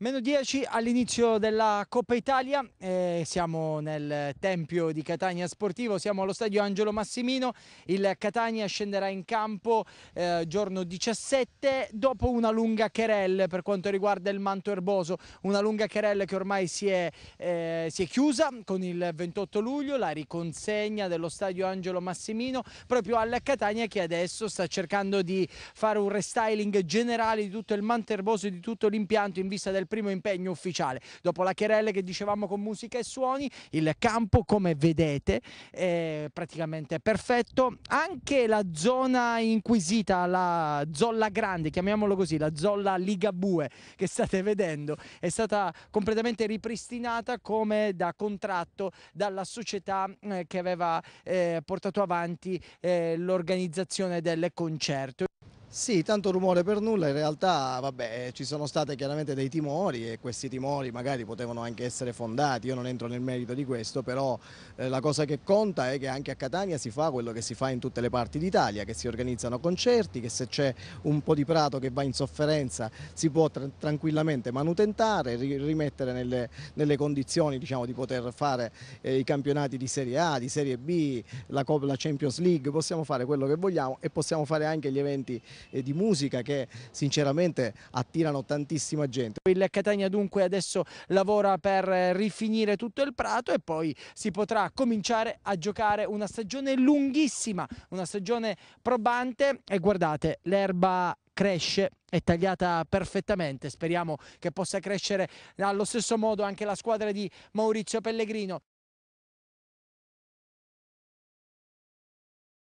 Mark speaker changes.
Speaker 1: Meno 10 all'inizio della Coppa Italia, eh, siamo nel Tempio di Catania Sportivo, siamo allo stadio Angelo Massimino, il Catania scenderà in campo eh, giorno 17 dopo una lunga querelle per quanto riguarda il manto erboso, una lunga querelle che ormai si è, eh, si è chiusa con il 28 luglio, la riconsegna dello stadio Angelo Massimino proprio al Catania che adesso sta cercando di fare un restyling generale di tutto il manto erboso e di tutto l'impianto in vista del primo impegno ufficiale. Dopo la Cherelle che dicevamo con musica e suoni, il campo come vedete è praticamente perfetto. Anche la zona inquisita, la zolla grande, chiamiamolo così, la zolla Ligabue che state vedendo, è stata completamente ripristinata come da contratto dalla società eh, che aveva
Speaker 2: eh, portato avanti eh, l'organizzazione del concerto. Sì, tanto rumore per nulla, in realtà vabbè, ci sono stati chiaramente dei timori e questi timori magari potevano anche essere fondati, io non entro nel merito di questo, però eh, la cosa che conta è che anche a Catania si fa quello che si fa in tutte le parti d'Italia, che si organizzano concerti, che se c'è un po' di prato che va in sofferenza si può tra tranquillamente manutentare, ri rimettere nelle, nelle condizioni diciamo, di poter fare eh, i campionati di Serie A, di Serie B, la, la Champions League, possiamo fare quello che vogliamo e possiamo fare anche gli eventi e di musica che sinceramente attirano tantissima gente. Il Catania dunque adesso lavora
Speaker 1: per eh, rifinire tutto il prato e poi si potrà cominciare a giocare una stagione lunghissima, una stagione probante e guardate l'erba cresce è tagliata perfettamente. Speriamo che possa crescere allo stesso modo anche la squadra di Maurizio Pellegrino.